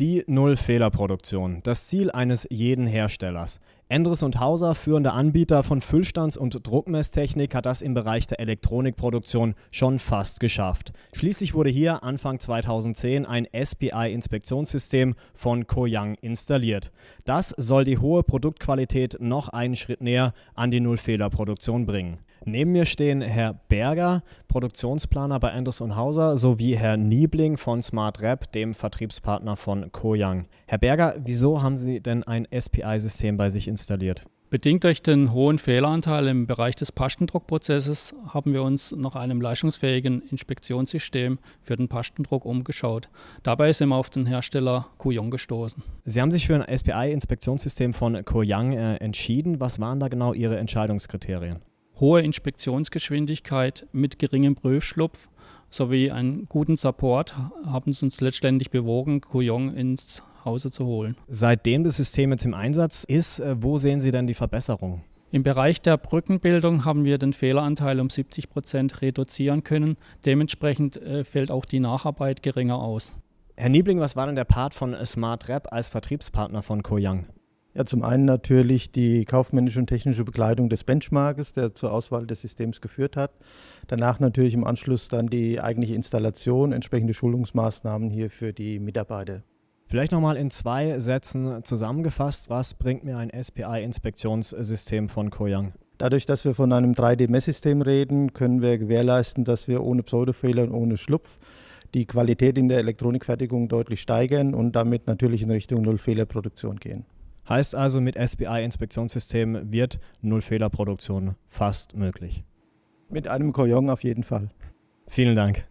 Die Null-Fehler-Produktion, das Ziel eines jeden Herstellers. Endres und Hauser, führende Anbieter von Füllstands- und Druckmesstechnik, hat das im Bereich der Elektronikproduktion schon fast geschafft. Schließlich wurde hier Anfang 2010 ein SPI-Inspektionssystem von Koyang installiert. Das soll die hohe Produktqualität noch einen Schritt näher an die Null-Fehler-Produktion bringen. Neben mir stehen Herr Berger, Produktionsplaner bei Anderson Hauser, sowie Herr Niebling von Smart Rap, dem Vertriebspartner von Koyang. Herr Berger, wieso haben Sie denn ein SPI-System bei sich installiert? Bedingt durch den hohen Fehleranteil im Bereich des Pastendruckprozesses haben wir uns nach einem leistungsfähigen Inspektionssystem für den Pastendruck umgeschaut. Dabei ist immer auf den Hersteller Kuyong gestoßen. Sie haben sich für ein SPI-Inspektionssystem von Kuyang äh, entschieden. Was waren da genau Ihre Entscheidungskriterien? hohe Inspektionsgeschwindigkeit mit geringem Prüfschlupf sowie einen guten Support haben es uns letztendlich bewogen, Kuyong ins Hause zu holen. Seitdem das System jetzt im Einsatz ist, äh, wo sehen Sie denn die Verbesserung? Im Bereich der Brückenbildung haben wir den Fehleranteil um 70 Prozent reduzieren können. Dementsprechend äh, fällt auch die Nacharbeit geringer aus. Herr Niebling, was war denn der Part von Smart Rap als Vertriebspartner von Koyang? Ja, zum einen natürlich die kaufmännische und technische Begleitung des Benchmarks, der zur Auswahl des Systems geführt hat. Danach natürlich im Anschluss dann die eigentliche Installation, entsprechende Schulungsmaßnahmen hier für die Mitarbeiter. Vielleicht nochmal in zwei Sätzen zusammengefasst, was bringt mir ein SPI-Inspektionssystem von Koyang? Dadurch, dass wir von einem 3D-Messsystem reden, können wir gewährleisten, dass wir ohne Pseudofehler und ohne Schlupf die Qualität in der Elektronikfertigung deutlich steigern und damit natürlich in Richtung Nullfehlerproduktion gehen. Heißt also, mit SBI-Inspektionssystem wird Nullfehlerproduktion fast möglich. Mit einem Koyong auf jeden Fall. Vielen Dank.